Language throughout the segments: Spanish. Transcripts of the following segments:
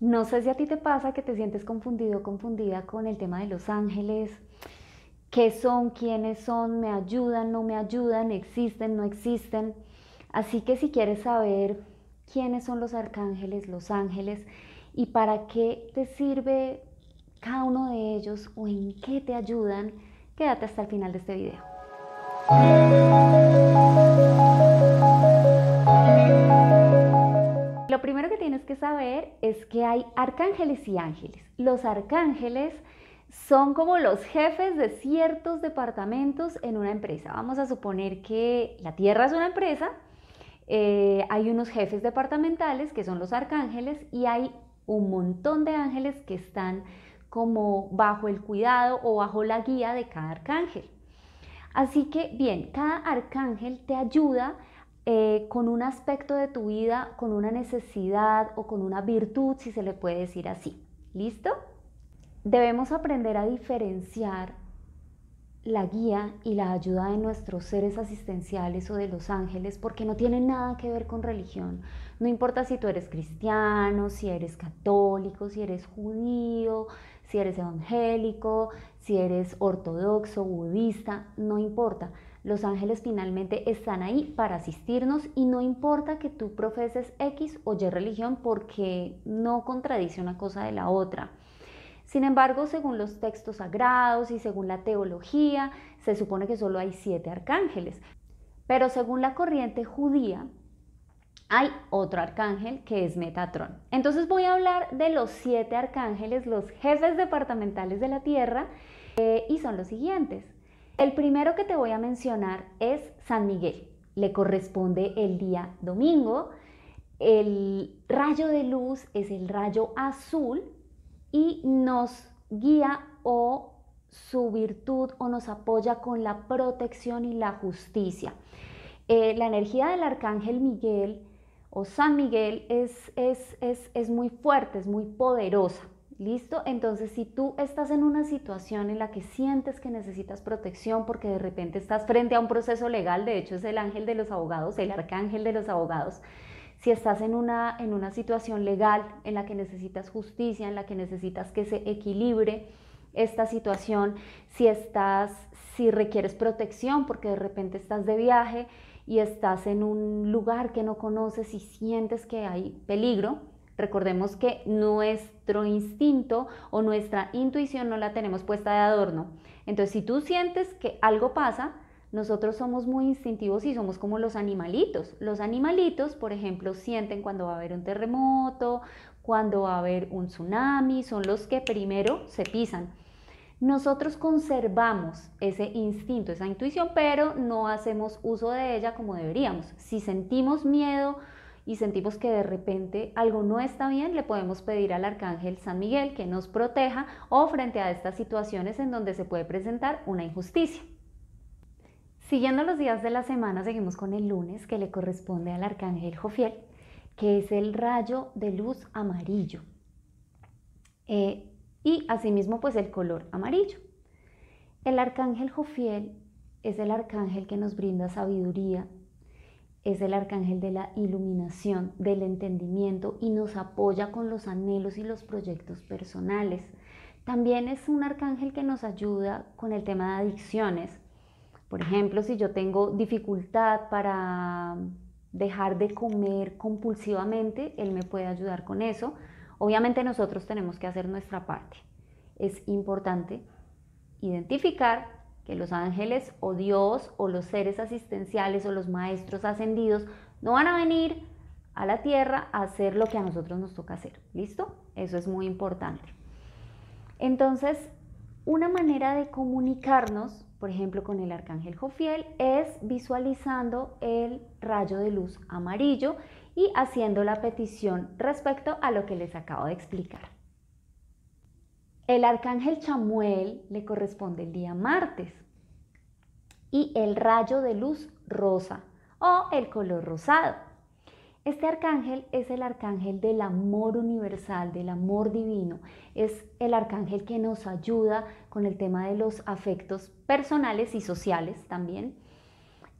No sé si a ti te pasa que te sientes confundido, o confundida con el tema de los ángeles. ¿Qué son? ¿Quiénes son? ¿Me ayudan? ¿No me ayudan? ¿Existen? ¿No existen? Así que si quieres saber quiénes son los arcángeles, los ángeles y para qué te sirve cada uno de ellos o en qué te ayudan, quédate hasta el final de este video. saber es que hay arcángeles y ángeles. Los arcángeles son como los jefes de ciertos departamentos en una empresa. Vamos a suponer que la Tierra es una empresa, eh, hay unos jefes departamentales que son los arcángeles y hay un montón de ángeles que están como bajo el cuidado o bajo la guía de cada arcángel. Así que bien, cada arcángel te ayuda a eh, con un aspecto de tu vida, con una necesidad o con una virtud, si se le puede decir así. ¿Listo? Debemos aprender a diferenciar la guía y la ayuda de nuestros seres asistenciales o de los ángeles porque no tienen nada que ver con religión. No importa si tú eres cristiano, si eres católico, si eres judío, si eres evangélico, si eres ortodoxo, budista, no importa. Los ángeles finalmente están ahí para asistirnos y no importa que tú profeses X o Y religión porque no contradice una cosa de la otra. Sin embargo, según los textos sagrados y según la teología, se supone que solo hay siete arcángeles. Pero según la corriente judía, hay otro arcángel que es Metatron. Entonces voy a hablar de los siete arcángeles, los jefes departamentales de la Tierra, eh, y son los siguientes. El primero que te voy a mencionar es San Miguel. Le corresponde el día domingo. El rayo de luz es el rayo azul y nos guía o su virtud o nos apoya con la protección y la justicia. Eh, la energía del arcángel Miguel o San Miguel es, es, es muy fuerte, es muy poderosa. ¿Listo? Entonces, si tú estás en una situación en la que sientes que necesitas protección porque de repente estás frente a un proceso legal, de hecho es el ángel de los abogados, el arcángel de los abogados, si estás en una, en una situación legal en la que necesitas justicia, en la que necesitas que se equilibre esta situación, si estás, si requieres protección porque de repente estás de viaje y estás en un lugar que no conoces y sientes que hay peligro, Recordemos que nuestro instinto o nuestra intuición no la tenemos puesta de adorno. Entonces, si tú sientes que algo pasa, nosotros somos muy instintivos y somos como los animalitos. Los animalitos, por ejemplo, sienten cuando va a haber un terremoto, cuando va a haber un tsunami, son los que primero se pisan. Nosotros conservamos ese instinto, esa intuición, pero no hacemos uso de ella como deberíamos. Si sentimos miedo, y sentimos que de repente algo no está bien, le podemos pedir al arcángel San Miguel que nos proteja o frente a estas situaciones en donde se puede presentar una injusticia. Siguiendo los días de la semana, seguimos con el lunes que le corresponde al arcángel Jofiel, que es el rayo de luz amarillo. Eh, y asimismo, pues el color amarillo. El arcángel Jofiel es el arcángel que nos brinda sabiduría es el arcángel de la iluminación, del entendimiento y nos apoya con los anhelos y los proyectos personales. También es un arcángel que nos ayuda con el tema de adicciones. Por ejemplo, si yo tengo dificultad para dejar de comer compulsivamente, él me puede ayudar con eso. Obviamente nosotros tenemos que hacer nuestra parte. Es importante identificar que los ángeles o Dios o los seres asistenciales o los maestros ascendidos no van a venir a la tierra a hacer lo que a nosotros nos toca hacer. ¿Listo? Eso es muy importante. Entonces, una manera de comunicarnos, por ejemplo, con el arcángel Jofiel, es visualizando el rayo de luz amarillo y haciendo la petición respecto a lo que les acabo de explicar. El arcángel Chamuel le corresponde el día martes. Y el rayo de luz rosa o el color rosado. Este arcángel es el arcángel del amor universal, del amor divino. Es el arcángel que nos ayuda con el tema de los afectos personales y sociales también.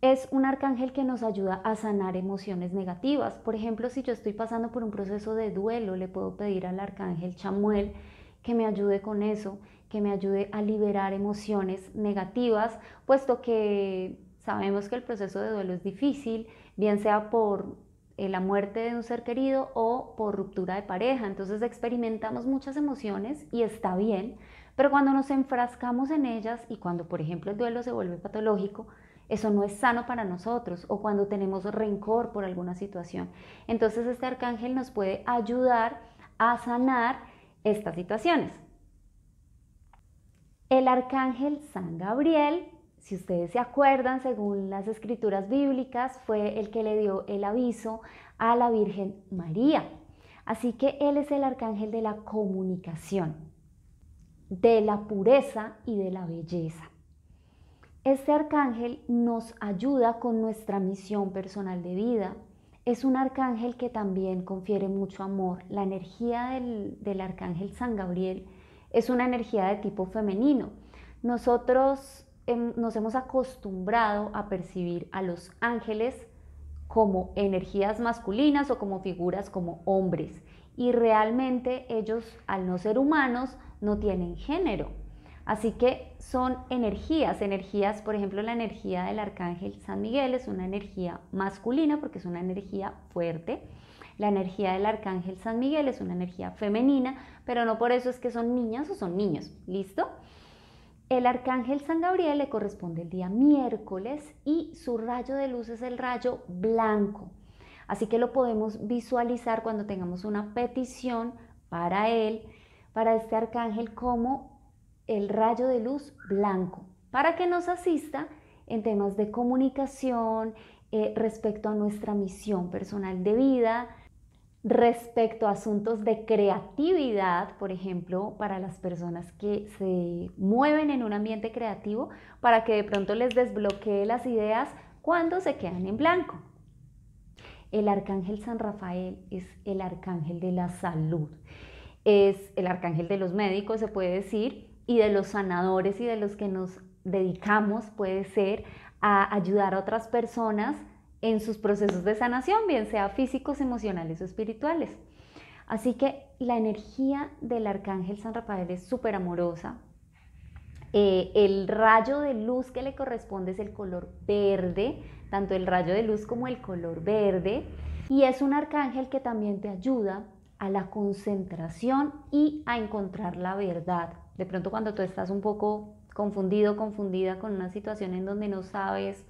Es un arcángel que nos ayuda a sanar emociones negativas. Por ejemplo, si yo estoy pasando por un proceso de duelo, le puedo pedir al arcángel Chamuel que me ayude con eso, que me ayude a liberar emociones negativas, puesto que sabemos que el proceso de duelo es difícil, bien sea por eh, la muerte de un ser querido o por ruptura de pareja. Entonces experimentamos muchas emociones y está bien, pero cuando nos enfrascamos en ellas y cuando, por ejemplo, el duelo se vuelve patológico, eso no es sano para nosotros o cuando tenemos rencor por alguna situación. Entonces este arcángel nos puede ayudar a sanar estas situaciones. El arcángel San Gabriel, si ustedes se acuerdan, según las escrituras bíblicas, fue el que le dio el aviso a la Virgen María. Así que él es el arcángel de la comunicación, de la pureza y de la belleza. Este arcángel nos ayuda con nuestra misión personal de vida, es un arcángel que también confiere mucho amor. La energía del, arcángel San Gabriel es una energía de tipo femenino. Nosotros em, nos hemos acostumbrado a percibir a los ángeles como energías masculinas o como figuras como hombres. Y realmente ellos, al no ser humanos, no tienen género. Así que son energías, energías, por ejemplo, la energía del arcángel San Miguel es una energía masculina porque es una energía fuerte. La energía del arcángel San Miguel es una energía femenina, pero no por eso es que son niñas o son niños. ¿Listo? El arcángel San Gabriel le corresponde el día miércoles y su rayo de luz es el rayo blanco. Así que lo podemos visualizar cuando tengamos una petición para él, para este arcángel, como el rayo de luz blanco para que nos asista en temas de comunicación, eh, respecto a nuestra misión personal de vida, respecto a asuntos de creatividad, por ejemplo, para las personas que se mueven en un ambiente creativo, para que de pronto les desbloquee las ideas cuando se quedan en blanco. El arcángel San Rafael es el arcángel de la salud, es el arcángel de los médicos, se puede decir, y de los sanadores y de los que nos dedicamos, puede ser, a ayudar a otras personas en sus procesos de sanación, bien sea físicos, emocionales o espirituales. Así que la energía del arcángel San Rafael es súper amorosa. Eh, el rayo de luz que le corresponde es el color verde, tanto el rayo de luz como el color verde. Y es un arcángel que también te ayuda a la concentración y a encontrar la verdad de pronto cuando tú estás un poco confundido, confundida con una situación en donde no sabes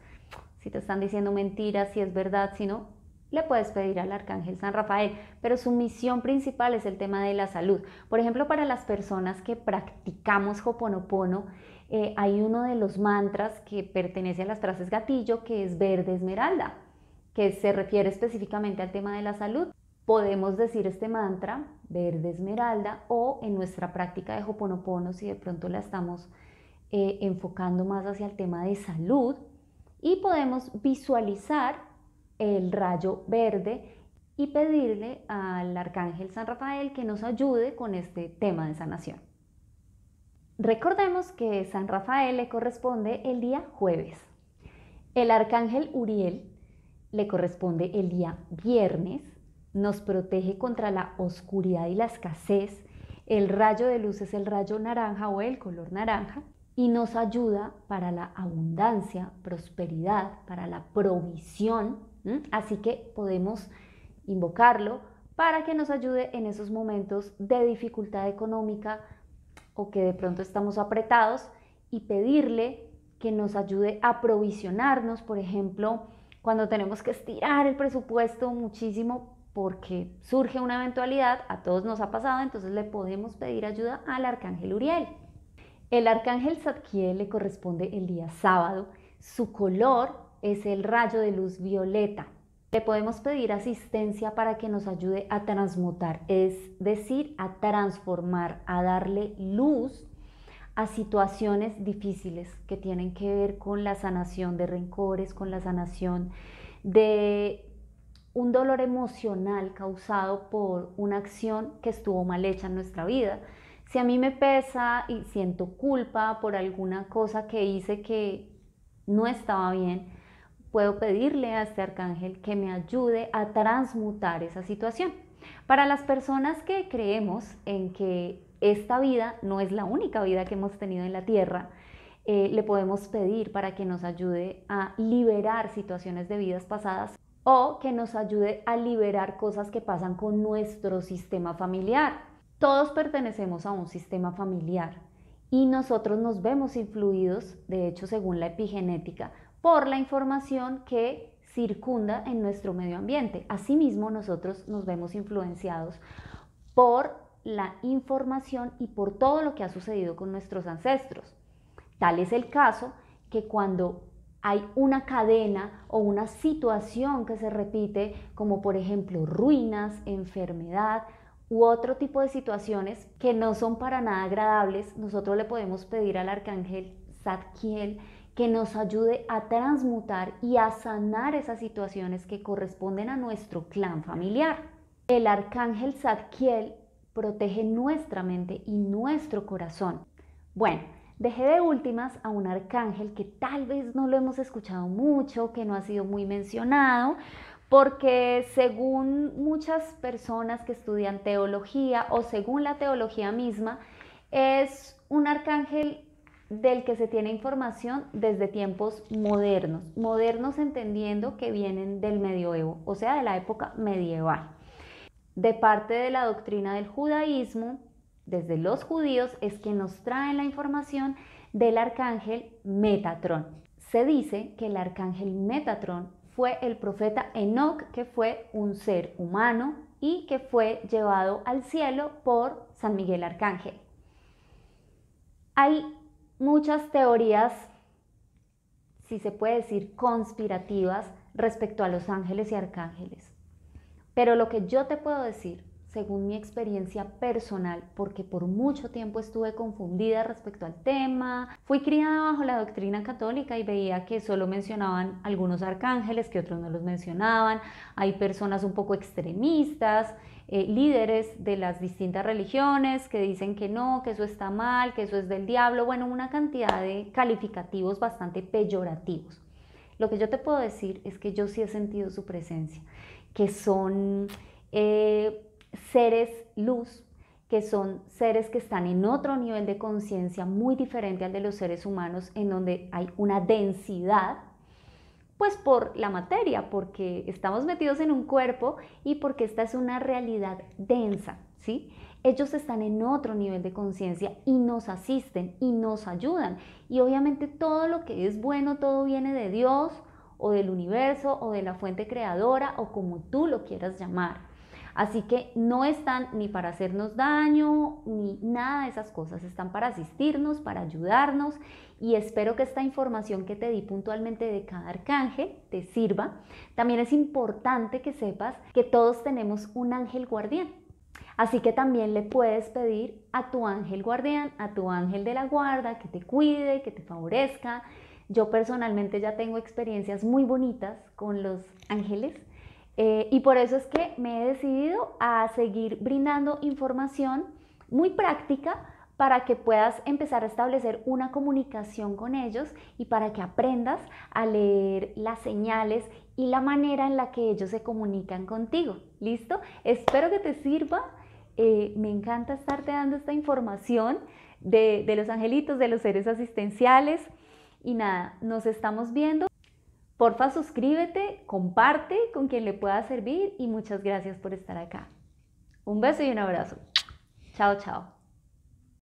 si te están diciendo mentiras, si es verdad, si no, le puedes pedir al Arcángel San Rafael, pero su misión principal es el tema de la salud. Por ejemplo, para las personas que practicamos Hoponopono, eh, hay uno de los mantras que pertenece a las frases gatillo que es verde esmeralda, que se refiere específicamente al tema de la salud podemos decir este mantra, verde esmeralda, o en nuestra práctica de joponopono si de pronto la estamos eh, enfocando más hacia el tema de salud, y podemos visualizar el rayo verde y pedirle al arcángel San Rafael que nos ayude con este tema de sanación. Recordemos que San Rafael le corresponde el día jueves, el arcángel Uriel le corresponde el día viernes, nos protege contra la oscuridad y la escasez. El rayo de luz es el rayo naranja o el color naranja y nos ayuda para la abundancia, prosperidad, para la provisión. Así que podemos invocarlo para que nos ayude en esos momentos de dificultad económica o que de pronto estamos apretados y pedirle que nos ayude a provisionarnos, por ejemplo, cuando tenemos que estirar el presupuesto muchísimo, porque surge una eventualidad, a todos nos ha pasado, entonces le podemos pedir ayuda al arcángel Uriel. El arcángel Zadkiel le corresponde el día sábado, su color es el rayo de luz violeta. Le podemos pedir asistencia para que nos ayude a transmutar, es decir, a transformar, a darle luz a situaciones difíciles que tienen que ver con la sanación de rencores, con la sanación de un dolor emocional causado por una acción que estuvo mal hecha en nuestra vida. Si a mí me pesa y siento culpa por alguna cosa que hice que no estaba bien, puedo pedirle a este arcángel que me ayude a transmutar esa situación. Para las personas que creemos en que esta vida no es la única vida que hemos tenido en la Tierra, eh, le podemos pedir para que nos ayude a liberar situaciones de vidas pasadas o que nos ayude a liberar cosas que pasan con nuestro sistema familiar. Todos pertenecemos a un sistema familiar y nosotros nos vemos influidos, de hecho según la epigenética, por la información que circunda en nuestro medio ambiente. Asimismo, nosotros nos vemos influenciados por la información y por todo lo que ha sucedido con nuestros ancestros. Tal es el caso que cuando hay una cadena o una situación que se repite, como por ejemplo ruinas, enfermedad u otro tipo de situaciones que no son para nada agradables, nosotros le podemos pedir al arcángel Zadkiel que nos ayude a transmutar y a sanar esas situaciones que corresponden a nuestro clan familiar. El arcángel Zadkiel protege nuestra mente y nuestro corazón. Bueno, Dejé de últimas a un arcángel que tal vez no lo hemos escuchado mucho, que no ha sido muy mencionado, porque según muchas personas que estudian teología o según la teología misma, es un arcángel del que se tiene información desde tiempos modernos, modernos entendiendo que vienen del medioevo, o sea, de la época medieval. De parte de la doctrina del judaísmo, desde los judíos es que nos traen la información del arcángel Metatrón. Se dice que el arcángel Metatrón fue el profeta Enoch, que fue un ser humano y que fue llevado al cielo por San Miguel Arcángel. Hay muchas teorías, si se puede decir, conspirativas respecto a los ángeles y arcángeles. Pero lo que yo te puedo decir según mi experiencia personal, porque por mucho tiempo estuve confundida respecto al tema. Fui criada bajo la doctrina católica y veía que solo mencionaban algunos arcángeles, que otros no los mencionaban. Hay personas un poco extremistas, eh, líderes de las distintas religiones que dicen que no, que eso está mal, que eso es del diablo. Bueno, una cantidad de calificativos bastante peyorativos. Lo que yo te puedo decir es que yo sí he sentido su presencia, que son... Eh, seres luz, que son seres que están en otro nivel de conciencia muy diferente al de los seres humanos, en donde hay una densidad, pues por la materia, porque estamos metidos en un cuerpo y porque esta es una realidad densa, ¿sí? Ellos están en otro nivel de conciencia y nos asisten y nos ayudan. Y obviamente todo lo que es bueno, todo viene de Dios o del universo o de la fuente creadora o como tú lo quieras llamar. Así que no están ni para hacernos daño, ni nada de esas cosas, están para asistirnos, para ayudarnos y espero que esta información que te di puntualmente de cada arcángel te sirva. También es importante que sepas que todos tenemos un ángel guardián. Así que también le puedes pedir a tu ángel guardián, a tu ángel de la guarda, que te cuide, que te favorezca. Yo personalmente ya tengo experiencias muy bonitas con los ángeles eh, y por eso es que me he decidido a seguir brindando información muy práctica para que puedas empezar a establecer una comunicación con ellos y para que aprendas a leer las señales y la manera en la que ellos se comunican contigo. ¿Listo? Espero que te sirva. Eh, me encanta estarte dando esta información de, de los angelitos, de los seres asistenciales. Y nada, nos estamos viendo. Porfa, suscríbete, comparte con quien le pueda servir y muchas gracias por estar acá. Un beso y un abrazo. Chao, chao.